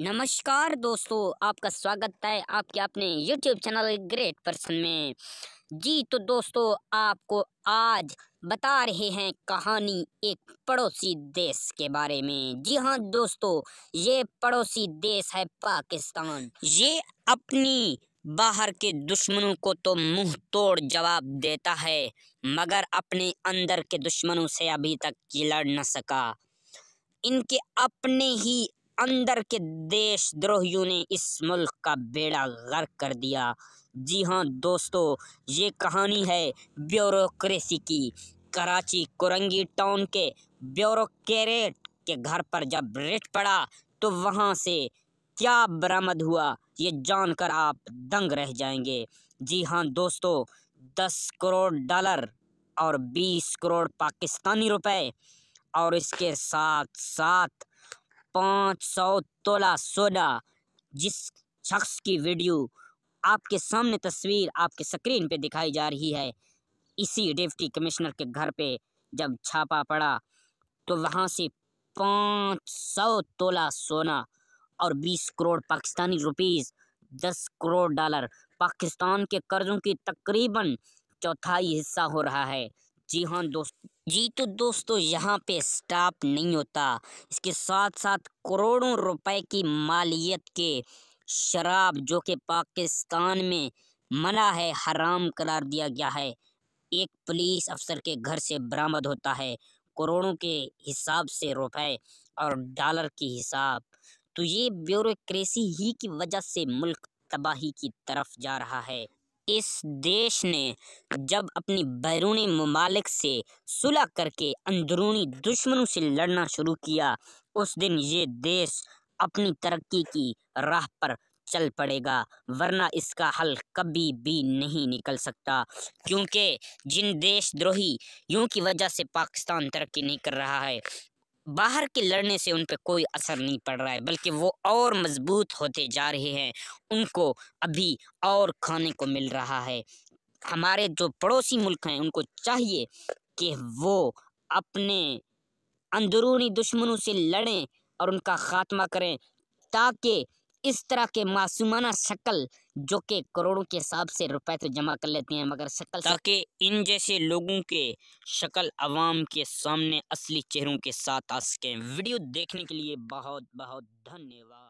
नमस्कार दोस्तों आपका स्वागत है आपके अपने यूट्यूब चैनल ग्रेट पर्सन में जी तो दोस्तों आपको आज बता रहे हैं कहानी एक पड़ोसी देश के बारे में जी हाँ दोस्तों ये पड़ोसी देश है पाकिस्तान ये अपनी बाहर के दुश्मनों को तो मुंह तोड़ जवाब देता है मगर अपने अंदर के दुश्मनों से अभी तक लड़ न सका इनके अपने ही अंदर के देशद्रोहियों ने इस मुल्क का बेड़ा गर्क कर दिया जी हाँ दोस्तों ये कहानी है ब्यूरोक्रेसी की कराची कुरंगी टाउन के ब्यूरोट के घर पर जब रेट पड़ा तो वहाँ से क्या बरामद हुआ ये जानकर आप दंग रह जाएंगे जी हाँ दोस्तों दस करोड़ डॉलर और बीस करोड़ पाकिस्तानी रुपए और इसके साथ साथ पाँच सौ तोला सोडा जिस शख्स की वीडियो आपके सामने तस्वीर आपके स्क्रीन पे दिखाई जा रही है इसी डिप्टी कमिश्नर के घर पे जब छापा पड़ा तो वहाँ से पाँच सौ तोला सोना और बीस करोड़ पाकिस्तानी रुपीज़ दस करोड़ डॉलर पाकिस्तान के कर्जों की तकरीबन चौथाई हिस्सा हो रहा है जी हाँ दोस्तों जी तो दोस्तों यहाँ पे स्टाप नहीं होता इसके साथ साथ करोड़ों रुपए की मालियत के शराब जो कि पाकिस्तान में मना है हराम करार दिया गया है एक पुलिस अफसर के घर से बरामद होता है करोड़ों के हिसाब से रुपए और डॉलर के हिसाब तो ये ब्यूरोक्रेसी ही की वजह से मुल्क तबाही की तरफ जा रहा है इस देश ने जब अपनी बैरूनी ममालिक से सुलह करके अंदरूनी दुश्मनों से लड़ना शुरू किया उस दिन ये देश अपनी तरक्की की राह पर चल पड़ेगा वरना इसका हल कभी भी नहीं निकल सकता क्योंकि जिन देशद्रोही यूं की वजह से पाकिस्तान तरक्की नहीं कर रहा है बाहर के लड़ने से उन पर कोई असर नहीं पड़ रहा है बल्कि वो और मजबूत होते जा रहे हैं उनको अभी और खाने को मिल रहा है हमारे जो पड़ोसी मुल्क हैं उनको चाहिए कि वो अपने अंदरूनी दुश्मनों से लड़ें और उनका ख़ात्मा करें ताकि इस तरह के मासूमाना शक्ल जो कि करोड़ों के हिसाब से रुपए तो जमा कर लेते हैं मगर शक्ल ताकि इन जैसे लोगों के शक्ल आवाम के सामने असली चेहरों के साथ आ सकें वीडियो देखने के लिए बहुत बहुत धन्यवाद